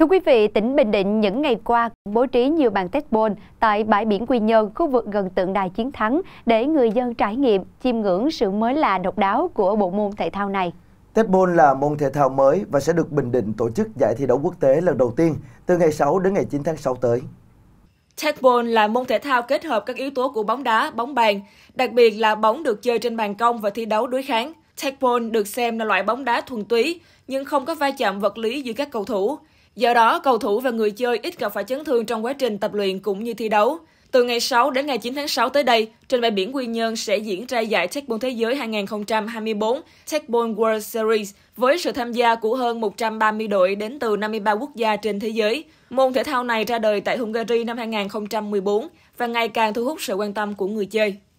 Thưa quý vị, tỉnh Bình Định những ngày qua bố trí nhiều bàn testball tại bãi biển Quy Nhơn, khu vực gần tượng đài chiến thắng để người dân trải nghiệm, chiêm ngưỡng sự mới lạ độc đáo của bộ môn thể thao này. Testball là môn thể thao mới và sẽ được Bình Định tổ chức giải thi đấu quốc tế lần đầu tiên từ ngày 6 đến ngày 9 tháng 6 tới. Tadpole là môn thể thao kết hợp các yếu tố của bóng đá, bóng bàn, đặc biệt là bóng được chơi trên bàn công và thi đấu đối kháng. Tadpole được xem là loại bóng đá thuần túy, nhưng không có va chạm vật lý giữa các cầu thủ. Do đó, cầu thủ và người chơi ít gặp phải chấn thương trong quá trình tập luyện cũng như thi đấu. Từ ngày 6 đến ngày 9 tháng 6 tới đây, trên bãi biển Quy Nhơn sẽ diễn ra giải Techball Thế giới 2024 Techball World Series với sự tham gia của hơn 130 đội đến từ 53 quốc gia trên thế giới. Môn thể thao này ra đời tại Hungary năm 2014 và ngày càng thu hút sự quan tâm của người chơi.